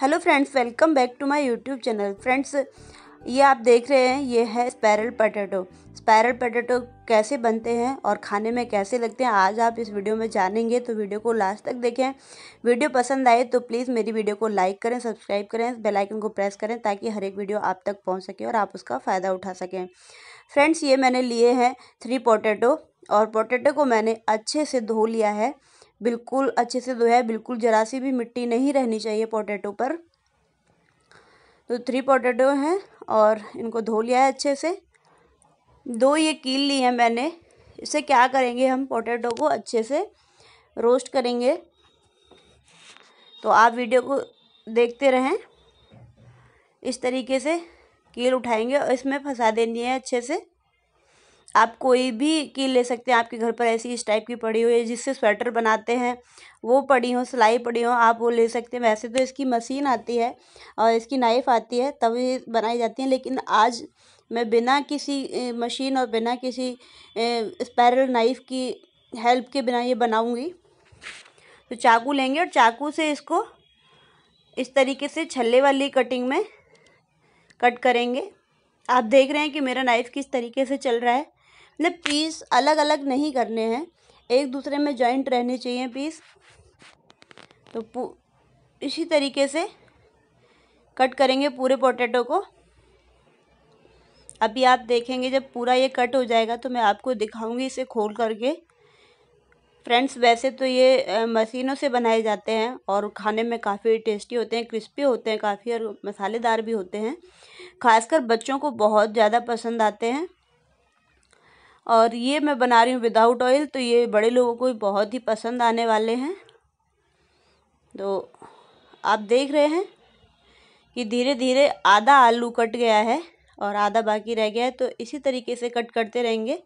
hello friends welcome back to my YouTube channel friends ये आप देख रहे हैं ये है स्पैरल पटेटो स्पैरल पटेटो कैसे बनते हैं और खाने में कैसे लगते हैं आज आप इस वीडियो में जानेंगे तो वीडियो को लास्ट तक देखें वीडियो पसंद आए तो प्लीज़ मेरी वीडियो को लाइक करें सब्सक्राइब करें बेलाइकन को प्रेस करें ताकि हर एक वीडियो आप तक पहुँच सके और आप उसका फ़ायदा उठा सकें फ्रेंड्स ये मैंने लिए हैं थ्री पोटैटो और पोटैटो को मैंने अच्छे से धो लिया है बिल्कुल अच्छे से धोया है बिल्कुल जरा सी भी मिट्टी नहीं रहनी चाहिए पोटैटो पर तो थ्री पोटैटो हैं और इनको धो लिया है अच्छे से दो ये कील ली है मैंने इससे क्या करेंगे हम पोटैटो को अच्छे से रोस्ट करेंगे तो आप वीडियो को देखते रहें इस तरीके से कील उठाएंगे और इसमें फंसा देनी है अच्छे से आप कोई भी की ले सकते हैं आपके घर पर ऐसी इस टाइप की पड़ी हुई है जिससे स्वेटर बनाते हैं वो पड़ी हो सिलाई पड़ी हो आप वो ले सकते हैं वैसे तो इसकी मशीन आती है और इसकी नाइफ़ आती है तभी बनाई जाती है लेकिन आज मैं बिना किसी मशीन और बिना किसी स्पैरल नाइफ़ की हेल्प के बिना ये बनाऊँगी तो चाकू लेंगे और चाकू से इसको इस तरीके से छल्ले वाली कटिंग में कट करेंगे आप देख रहे हैं कि मेरा नाइफ़ किस तरीके से चल रहा है मतलब पीस अलग अलग नहीं करने हैं एक दूसरे में जॉइंट रहने चाहिए पीस तो इसी तरीके से कट करेंगे पूरे पोटैटो को अभी आप देखेंगे जब पूरा ये कट हो जाएगा तो मैं आपको दिखाऊंगी इसे खोल करके फ्रेंड्स वैसे तो ये मशीनों से बनाए जाते हैं और खाने में काफ़ी टेस्टी होते हैं क्रिस्पी होते हैं काफ़ी और मसालेदार भी होते हैं खासकर बच्चों को बहुत ज़्यादा पसंद आते हैं और ये मैं बना रही हूँ विदाउट ऑयल तो ये बड़े लोगों को बहुत ही पसंद आने वाले हैं तो आप देख रहे हैं कि धीरे धीरे आधा आलू कट गया है और आधा बाकी रह गया है तो इसी तरीके से कट करते रहेंगे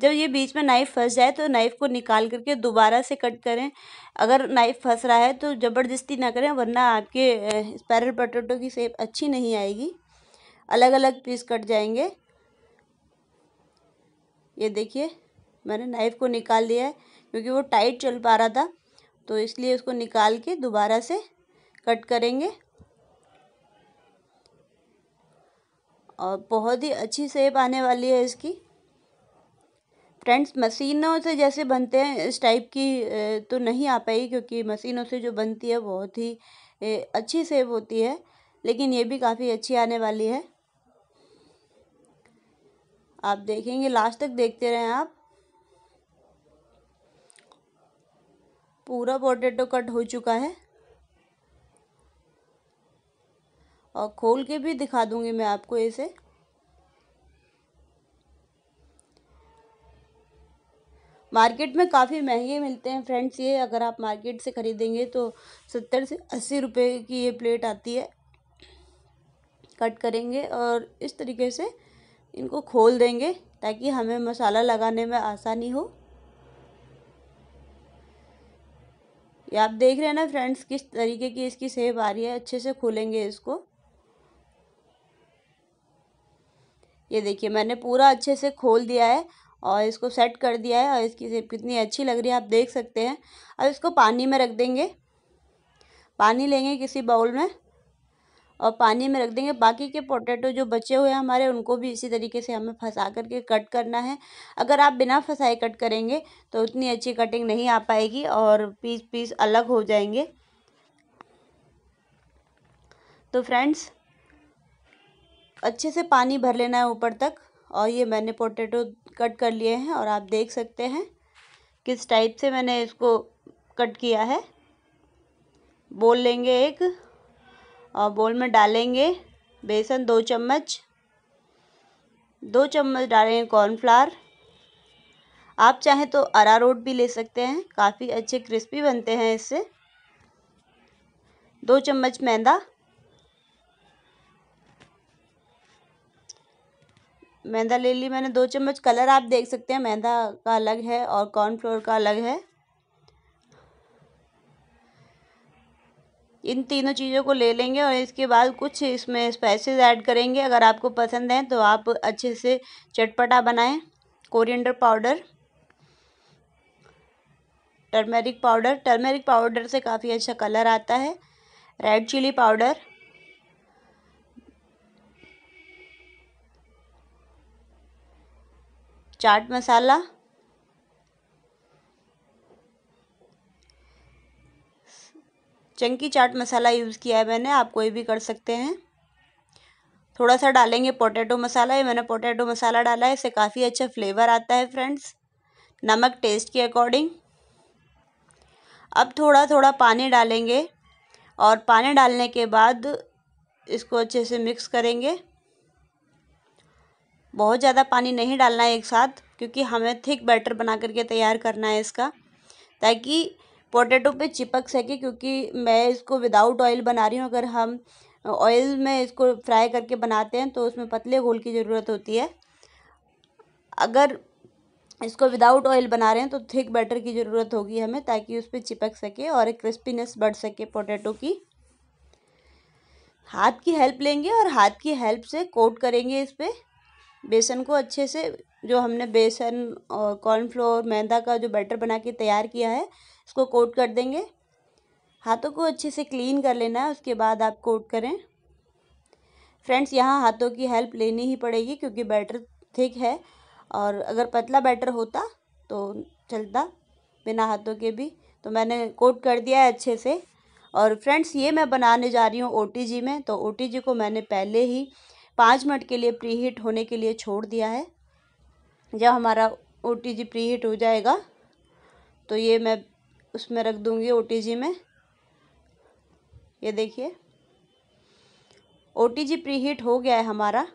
जब ये बीच में नाइफ़ फंस जाए तो नाइफ़ को निकाल करके दोबारा से कट करें अगर नाइफ़ फंस रहा है तो ज़बरदस्ती ना करें वरना आपके स्पैरल पटेटो की सेप अच्छी नहीं आएगी अलग अलग पीस कट जाएंगे ये देखिए मैंने नाइफ़ को निकाल दिया है क्योंकि वो टाइट चल पा रहा था तो इसलिए उसको निकाल के दोबारा से कट करेंगे और बहुत ही अच्छी सेप आने वाली है इसकी फ्रेंड्स मशीनों से जैसे बनते हैं इस टाइप की तो नहीं आ पाई क्योंकि मशीनों से जो बनती है बहुत ही अच्छी सेप होती है लेकिन ये भी काफ़ी अच्छी आने वाली है आप देखेंगे लास्ट तक देखते रहें आप पूरा पोटेटो कट हो चुका है और खोल के भी दिखा दूंगी मैं आपको इसे मार्केट में काफ़ी महंगे मिलते हैं फ्रेंड्स ये अगर आप मार्केट से ख़रीदेंगे तो सत्तर से अस्सी रुपये की ये प्लेट आती है कट करेंगे और इस तरीके से इनको खोल देंगे ताकि हमें मसाला लगाने में आसानी हो ये आप देख रहे हैं ना फ्रेंड्स किस तरीके की इसकी सेब आ रही है अच्छे से खोलेंगे इसको ये देखिए मैंने पूरा अच्छे से खोल दिया है और इसको सेट कर दिया है और इसकी सेब कितनी अच्छी लग रही है आप देख सकते हैं अब इसको पानी में रख देंगे पानी लेंगे किसी बाउल में और पानी में रख देंगे बाकी के पोटैटो जो बचे हुए हैं हमारे उनको भी इसी तरीके से हमें फंसा करके कट करना है अगर आप बिना फंसाए कट करेंगे तो उतनी अच्छी कटिंग नहीं आ पाएगी और पीस पीस अलग हो जाएंगे तो फ्रेंड्स अच्छे से पानी भर लेना है ऊपर तक और ये मैंने पोटैटो कट कर लिए हैं और आप देख सकते हैं किस टाइप से मैंने इसको कट किया है बोल लेंगे एक और बोल में डालेंगे बेसन दो चम्मच दो चम्मच डालेंगे कॉर्नफ्लावर आप चाहें तो अरारोट भी ले सकते हैं काफ़ी अच्छे क्रिस्पी बनते हैं इससे दो चम्मच मैदा मैदा ले ली मैंने दो चम्मच कलर आप देख सकते हैं मैदा का अलग है और कॉर्नफ्लोर का अलग है इन तीनों चीज़ों को ले लेंगे और इसके बाद कुछ इसमें स्पाइसेस ऐड करेंगे अगर आपको पसंद है तो आप अच्छे से चटपटा बनाएं coriander powder turmeric powder turmeric powder से काफ़ी अच्छा कलर आता है red chilli powder chaat masala chunky chaat masala use किया है मैंने आप कोई भी कर सकते हैं थोड़ा सा डालेंगे पोटैटो मसाला ये मैंने पोटैटो मसाला डाला है इससे काफ़ी अच्छा फ्लेवर आता है फ्रेंड्स नमक टेस्ट के अकॉर्डिंग अब थोड़ा थोड़ा पानी डालेंगे और पानी डालने के बाद इसको अच्छे से मिक्स करेंगे बहुत ज़्यादा पानी नहीं डालना है एक साथ क्योंकि हमें थिक बैटर बना करके तैयार करना है इसका ताकि पोटैटो पे चिपक सके क्योंकि मैं इसको विदाउट ऑयल बना रही हूँ अगर हम ऑयल में इसको फ्राई करके बनाते हैं तो उसमें पतले घोल की ज़रूरत होती है अगर इसको विदाउट ऑयल बना रहे हैं तो थिक बैटर की ज़रूरत होगी हमें ताकि उस पर चिपक सके और एक क्रिस्पीनेस बढ़ सके पोटैटो की हाथ की हेल्प लेंगे और हाथ की हेल्प से कोट करेंगे इस पर बेसन को अच्छे से जो हमने बेसन और कॉर्नफ्लोर मैदा का जो बैटर बना के तैयार किया है उसको कोट कर देंगे हाथों को अच्छे से क्लीन कर लेना है उसके बाद आप कोट करें फ्रेंड्स यहाँ हाथों की हेल्प लेनी ही पड़ेगी क्योंकि बैटर थिक है और अगर पतला बैटर होता तो चलता बिना हाथों के भी तो मैंने कोट कर दिया है अच्छे से और फ्रेंड्स ये मैं बनाने जा रही हूँ ओ में तो ओ को मैंने पहले ही पाँच मिनट के लिए प्री हीट होने के लिए छोड़ दिया है जब हमारा O T G preheat हो जाएगा तो ये मैं उसमें रख दूँगी ओ टी जी में ये देखिए O T G preheat हो गया है हमारा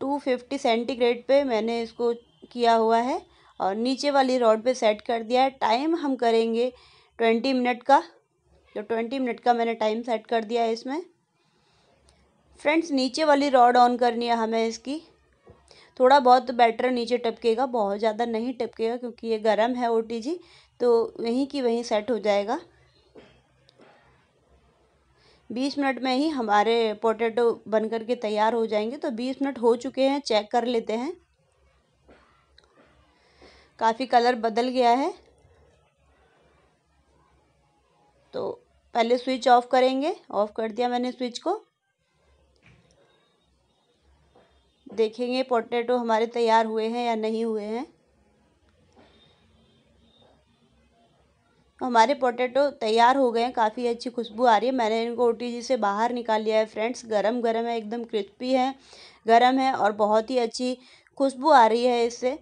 टू फिफ्टी सेंटीग्रेड पे मैंने इसको किया हुआ है और नीचे वाली रॉड पे सेट कर दिया है टाइम हम करेंगे ट्वेंटी मिनट का जो ट्वेंटी मिनट का मैंने टाइम सेट कर दिया है इसमें फ्रेंड्स नीचे वाली रॉड ऑन करनी है हमें इसकी थोड़ा बहुत बैटर नीचे टपकेगा बहुत ज़्यादा नहीं टपकेगा क्योंकि ये गर्म है ओ तो वहीं की वहीं सेट हो जाएगा बीस मिनट में ही हमारे पोटैटो बन करके तैयार हो जाएंगे तो बीस मिनट हो चुके हैं चेक कर लेते हैं काफ़ी कलर बदल गया है तो पहले स्विच ऑफ करेंगे ऑफ कर दिया मैंने स्विच को देखेंगे पोटैटो हमारे तैयार हुए हैं या नहीं हुए हैं हमारे पोटैटो तैयार हो गए हैं काफ़ी अच्छी खुशबू आ रही है मैंने इनको ओ से बाहर निकाल लिया है फ्रेंड्स गरम गरम है एकदम क्रिस्पी है गरम है और बहुत ही अच्छी खुशबू आ रही है इससे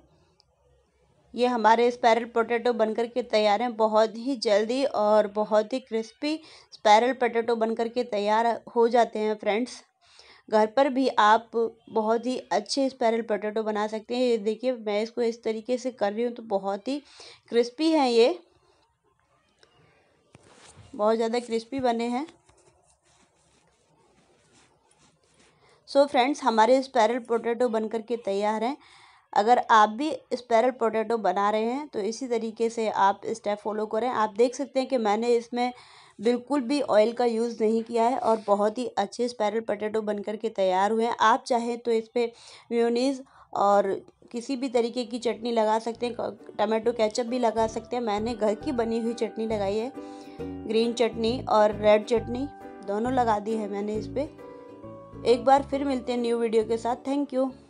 ये हमारे स्पैरल पोटैटो बनकर के तैयार हैं बहुत ही जल्दी और बहुत ही क्रिस्पी स्पैरल पोटैटो बनकर के तैयार हो जाते हैं फ्रेंड्स घर पर भी आप बहुत ही अच्छे स्पैरल पोटैटो बना सकते हैं ये देखिए मैं इसको इस तरीके से कर रही हूँ तो बहुत ही क्रिस्पी हैं ये बहुत ज़्यादा क्रिस्पी बने हैं सो so फ्रेंड्स हमारे स्पैरल पोटैटो बनकर के तैयार हैं अगर आप भी स्पैरल पोटैटो बना रहे हैं तो इसी तरीके से आप स्टेप फॉलो करें आप देख सकते हैं कि मैंने इसमें बिल्कुल भी ऑयल का यूज़ नहीं किया है और बहुत ही अच्छे स्पैरल पोटैटो बन कर के तैयार हुए हैं आप चाहें तो इस पर म्योनीज़ और किसी भी तरीके की चटनी लगा सकते हैं टमाटो केचप भी लगा सकते हैं मैंने घर की बनी हुई चटनी लगाई है ग्रीन चटनी और रेड चटनी दोनों लगा दी है मैंने इस पर एक बार फिर मिलते हैं न्यू वीडियो के साथ थैंक यू